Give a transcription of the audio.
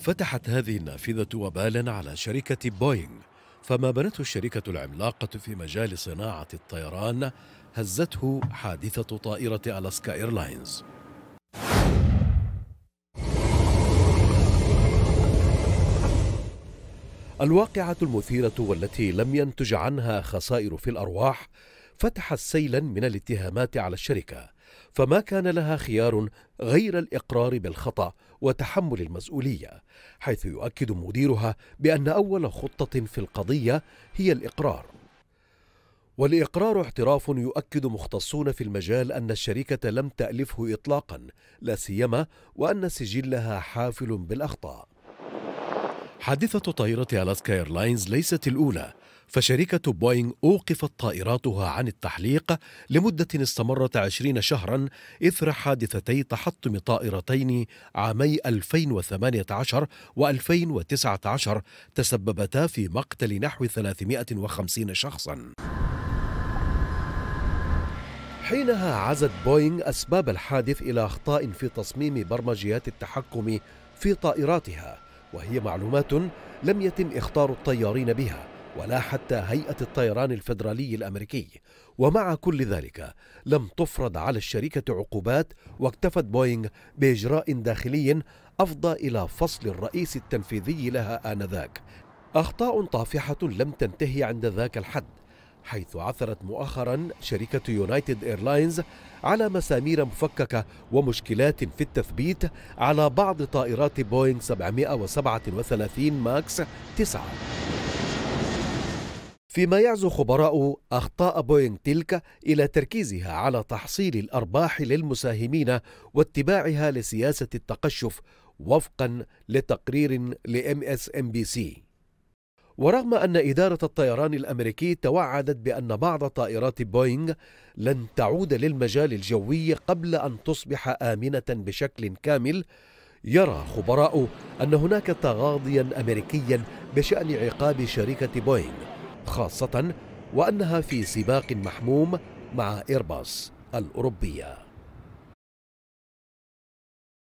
فتحت هذه النافذة وبالا على شركة بوينغ فما بنته الشركة العملاقة في مجال صناعة الطيران هزته حادثة طائرة ألاسكا إيرلاينز الواقعة المثيرة والتي لم ينتج عنها خسائر في الأرواح فتحت سيلا من الاتهامات على الشركة فما كان لها خيار غير الاقرار بالخطا وتحمل المسؤوليه حيث يؤكد مديرها بان اول خطه في القضيه هي الاقرار والاقرار اعتراف يؤكد مختصون في المجال ان الشركه لم تالفه اطلاقا لا سيما وان سجلها حافل بالاخطاء حادثة طائرة ألاسكا إيرلاينز ليست الأولى فشركة بوينغ أوقفت طائراتها عن التحليق لمدة استمرت عشرين شهرا إثر حادثتي تحطم طائرتين عامي 2018 و 2019 تسببتا في مقتل نحو 350 شخصا حينها عزت بوينغ أسباب الحادث إلى أخطاء في تصميم برمجيات التحكم في طائراتها وهي معلومات لم يتم اخطار الطيارين بها ولا حتى هيئة الطيران الفدرالي الأمريكي ومع كل ذلك لم تفرض على الشركة عقوبات واكتفت بوينغ بإجراء داخلي أفضى إلى فصل الرئيس التنفيذي لها آنذاك أخطاء طافحة لم تنتهي عند ذاك الحد حيث عثرت مؤخرا شركة يونايتد إيرلاينز على مسامير مفككة ومشكلات في التثبيت على بعض طائرات بوينغ 737 ماكس 9 فيما يعزو خبراء أخطاء بوينغ تلك إلى تركيزها على تحصيل الأرباح للمساهمين واتباعها لسياسة التقشف وفقا لتقرير لـ MSNBC ورغم أن إدارة الطيران الأمريكي توعدت بأن بعض طائرات بوينغ لن تعود للمجال الجوي قبل أن تصبح آمنة بشكل كامل يرى خبراء أن هناك تغاضيا أمريكيا بشأن عقاب شركة بوينغ خاصة وأنها في سباق محموم مع إيرباص الأوروبية